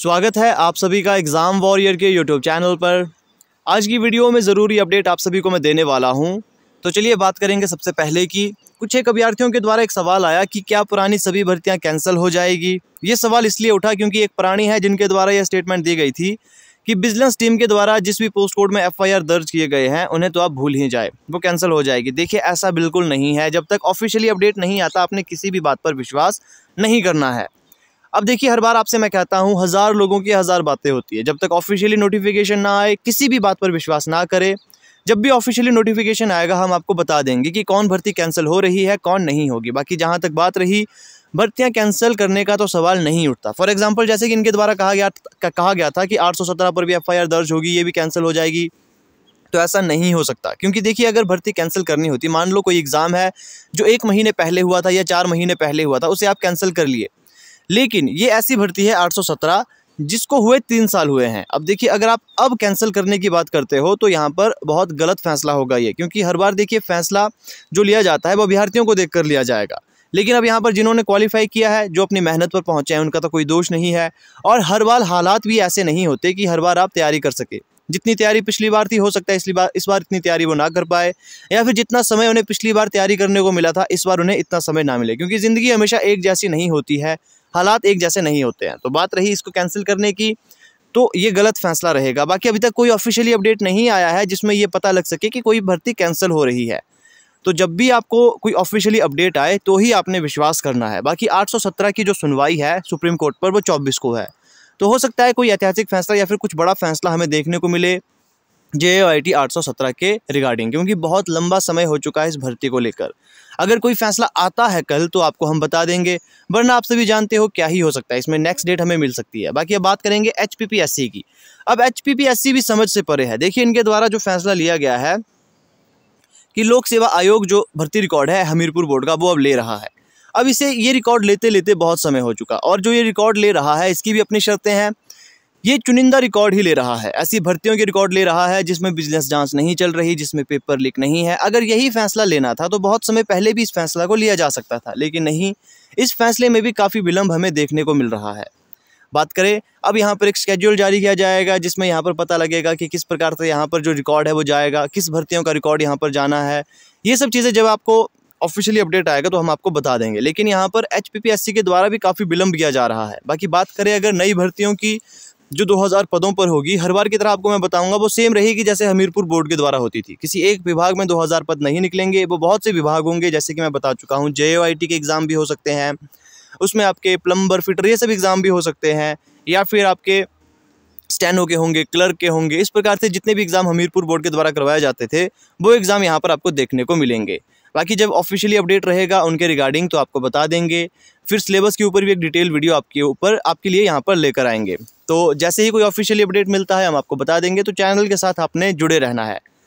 स्वागत है आप सभी का एग्ज़ाम वॉरियर के यूट्यूब चैनल पर आज की वीडियो में ज़रूरी अपडेट आप सभी को मैं देने वाला हूं तो चलिए बात करेंगे सबसे पहले कि कुछ एक अभ्यर्थियों के द्वारा एक सवाल आया कि क्या पुरानी सभी भर्तियां कैंसिल हो जाएगी ये सवाल इसलिए उठा क्योंकि एक प्राणी है जिनके द्वारा यह स्टेटमेंट दी गई थी कि बिजनेस टीम के द्वारा जिस भी पोस्ट कोड में एफ दर्ज किए गए हैं उन्हें तो आप भूल ही जाए वो कैंसिल हो जाएगी देखिए ऐसा बिल्कुल नहीं है जब तक ऑफिशियली अपडेट नहीं आता आपने किसी भी बात पर विश्वास नहीं करना है अब देखिए हर बार आपसे मैं कहता हूँ हज़ार लोगों की हज़ार बातें होती है जब तक ऑफिशियली नोटिफिकेशन ना आए किसी भी बात पर विश्वास ना करें जब भी ऑफिशियली नोटिफिकेशन आएगा हम आपको बता देंगे कि कौन भर्ती कैंसिल हो रही है कौन नहीं होगी बाकी जहाँ तक बात रही भर्तियाँ कैंसिल करने का तो सवाल नहीं उठता फॉर एग्ज़ाम्पल जैसे कि इनके द्वारा कहा गया कहा गया था कि आठ पर भी एफ दर्ज होगी ये भी कैंसिल हो जाएगी तो ऐसा नहीं हो सकता क्योंकि देखिए अगर भर्ती कैंसिल करनी होती मान लो कोई एग्ज़ाम है जो एक महीने पहले हुआ था या चार महीने पहले हुआ था उसे आप कैंसिल कर लिए लेकिन ये ऐसी भर्ती है 817 जिसको हुए तीन साल हुए हैं अब देखिए अगर आप अब कैंसिल करने की बात करते हो तो यहाँ पर बहुत गलत फैसला होगा ये क्योंकि हर बार देखिए फैसला जो लिया जाता है वो अभ्यर्थियों को देख कर लिया जाएगा लेकिन अब यहाँ पर जिन्होंने क्वालिफाई किया है जो अपनी मेहनत पर पहुँचे हैं उनका तो कोई दोष नहीं है और हर बार हालात भी ऐसे नहीं होते कि हर बार आप तैयारी कर सके जितनी तैयारी पिछली बार थी हो सकता है इसलिए बार इस बार इतनी तैयारी वो ना कर पाए या फिर जितना समय उन्हें पिछली बार तैयारी करने को मिला था इस बार उन्हें इतना समय ना मिले क्योंकि ज़िंदगी हमेशा एक जैसी नहीं होती है हालात एक जैसे नहीं होते हैं तो बात रही इसको कैंसिल करने की तो ये गलत फैसला रहेगा बाकी अभी तक कोई ऑफिशियली अपडेट नहीं आया है जिसमें ये पता लग सके कि कोई भर्ती कैंसिल हो रही है तो जब भी आपको कोई ऑफिशियली अपडेट आए तो ही आपने विश्वास करना है बाकी 817 की जो सुनवाई है सुप्रीम कोर्ट पर वो 24 को है तो हो सकता है कोई ऐतिहासिक फैसला या फिर कुछ बड़ा फैसला हमें देखने को मिले जे आई टी आठ सौ सत्रह के रिगार्डिंग क्योंकि बहुत लंबा समय हो चुका है इस भर्ती को लेकर अगर कोई फैसला आता है कल तो आपको हम बता देंगे वरना आप सभी जानते हो क्या ही हो सकता है इसमें नेक्स्ट डेट हमें मिल सकती है बाकी अब बात करेंगे एच की अब एच भी समझ से परे है देखिए इनके द्वारा जो फैसला लिया गया है कि लोक सेवा आयोग जो भर्ती रिकॉर्ड है हमीरपुर बोर्ड का वो अब ले रहा है अब इसे ये रिकॉर्ड लेते लेते बहुत समय हो चुका और जो ये रिकॉर्ड ले रहा है इसकी भी अपनी शर्तें हैं ये चुनिंदा रिकॉर्ड ही ले रहा है ऐसी भर्तियों के रिकॉर्ड ले रहा है जिसमें बिजनेस जांच नहीं चल रही जिसमें पेपर लीक नहीं है अगर यही फैसला लेना था तो बहुत समय पहले भी इस फैसला को लिया जा सकता था लेकिन नहीं इस फैसले में भी काफ़ी विलंब हमें देखने को मिल रहा है बात करें अब यहाँ पर एक स्केड्यूल जारी किया जाएगा जिसमें यहाँ पर पता लगेगा कि किस प्रकार से यहाँ पर जो रिकॉर्ड है वो जाएगा किस भर्तियों का रिकॉर्ड यहाँ पर जाना है ये सब चीज़ें जब आपको ऑफिशियली अपडेट आएगा तो हम आपको बता देंगे लेकिन यहाँ पर एच के द्वारा भी काफ़ी विलंब किया जा रहा है बाकी बात करें अगर नई भर्तियों की जो 2000 पदों पर होगी हर बार की तरह आपको मैं बताऊंगा वो सेम रहेगी जैसे हमीरपुर बोर्ड के द्वारा होती थी किसी एक विभाग में 2000 पद नहीं निकलेंगे वो बहुत से विभाग होंगे जैसे कि मैं बता चुका हूँ जे के एग्ज़ाम भी हो सकते हैं उसमें आपके प्लम्बर फिटर ये सब एग्ज़ाम भी हो सकते हैं या फिर आपके स्टैनो के होंगे क्लर्क के होंगे इस प्रकार से जितने भी एग्ज़ाम हमीरपुर बोर्ड के द्वारा करवाए जाते थे वो एग्ज़ाम यहाँ पर आपको देखने को मिलेंगे बाकी जब ऑफिशियली अपडेट रहेगा उनके रिगार्डिंग तो आपको बता देंगे फिर सिलेबस के ऊपर भी एक डिटेल वीडियो आपके ऊपर आपके लिए यहाँ पर लेकर आएंगे तो जैसे ही कोई ऑफिशियली अपडेट मिलता है हम आपको बता देंगे तो चैनल के साथ आपने जुड़े रहना है